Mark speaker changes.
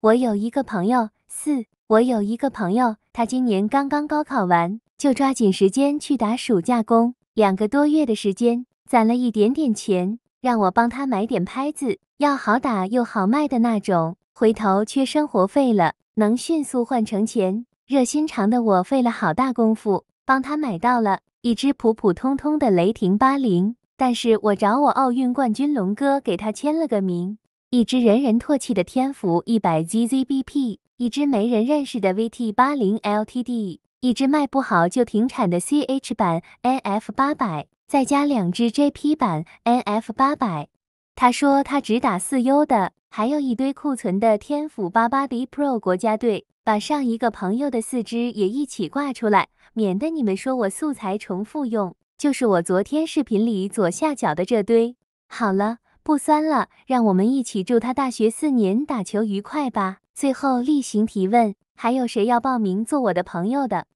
Speaker 1: 我有一个朋友，四我有一个朋友，他今年刚刚高考完，就抓紧时间去打暑假工，两个多月的时间攒了一点点钱，让我帮他买点拍子，要好打又好卖的那种，回头缺生活费了，能迅速换成钱。热心肠的我费了好大功夫帮他买到了一只普普通通的雷霆八零，但是我找我奥运冠军龙哥给他签了个名。一只人人唾弃的天府一百 ZZBP，一只没人认识的 VT 八零 LTD，一只卖不好就停产的 CH 版 NF 八百，再加两只 JP 版 NF 八百。他说他只打四 U 的，还有一堆库存的天府八八 D Pro 国家队，把上一个朋友的四只也一起挂出来，免得你们说我素材重复用。就是我昨天视频里左下角的这堆。好了。不酸了，让我们一起祝他大学四年打球愉快吧。最后例行提问，还有谁要报名做我的朋友的？